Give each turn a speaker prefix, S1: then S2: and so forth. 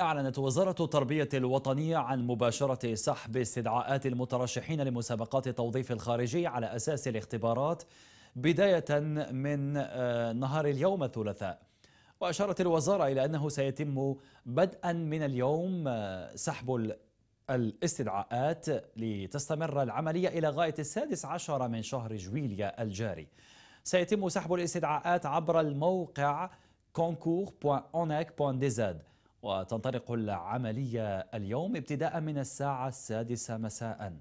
S1: أعلنت وزارة التربية الوطنية عن مباشرة سحب استدعاءات المترشحين لمسابقات التوظيف الخارجي على أساس الاختبارات بداية من آه، نهار اليوم الثلاثاء وأشارت الوزارة إلى أنه سيتم بدءا من اليوم آه، سحب الاستدعاءات لتستمر العملية إلى غاية السادس عشر من شهر جويليا الجاري سيتم سحب الاستدعاءات عبر الموقع concours.onec.dz وتنطلق العملية اليوم ابتداء من الساعة السادسة مساءً